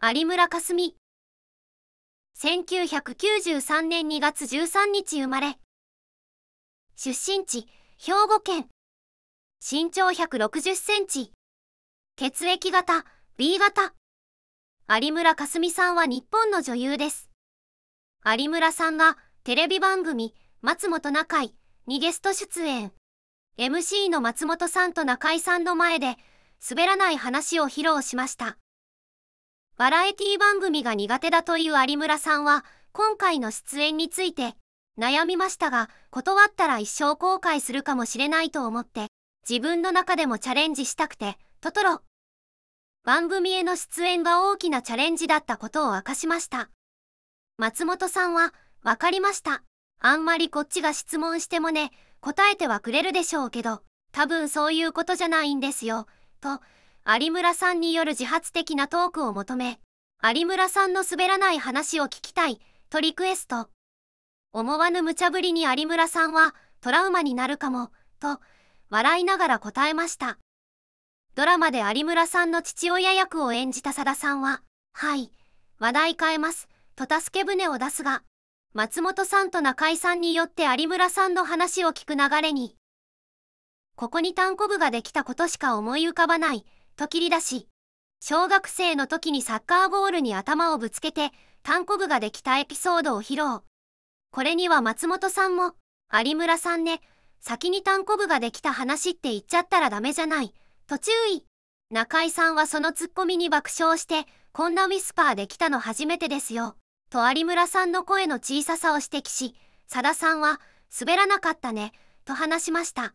有村架純1993年2月13日生まれ出身地兵庫県身長160センチ血液型 B 型有村架純さんは日本の女優です有村さんがテレビ番組「松本中井」にゲスト出演 MC の松本さんと中井さんの前で滑らない話を披露しましたバラエティ番組が苦手だという有村さんは、今回の出演について、悩みましたが、断ったら一生後悔するかもしれないと思って、自分の中でもチャレンジしたくて、トトロ。番組への出演が大きなチャレンジだったことを明かしました。松本さんは、わかりました。あんまりこっちが質問してもね、答えてはくれるでしょうけど、多分そういうことじゃないんですよ、と、有村さんによる自発的なトークを求め、有村さんの滑らない話を聞きたい、とリクエスト。思わぬ無茶ぶりに有村さんは、トラウマになるかも、と、笑いながら答えました。ドラマで有村さんの父親役を演じたさださんは、はい、話題変えます、と助け舟を出すが、松本さんと中井さんによって有村さんの話を聞く流れに、ここに単行部ができたことしか思い浮かばない、と切り出し、小学生の時にサッカーボールに頭をぶつけて、ンコブができたエピソードを披露。これには松本さんも、有村さんね、先にンコブができた話って言っちゃったらダメじゃない、と注意。中井さんはそのツッコミに爆笑して、こんなウィスパーできたの初めてですよ、と有村さんの声の小ささを指摘し、佐田さんは、滑らなかったね、と話しました。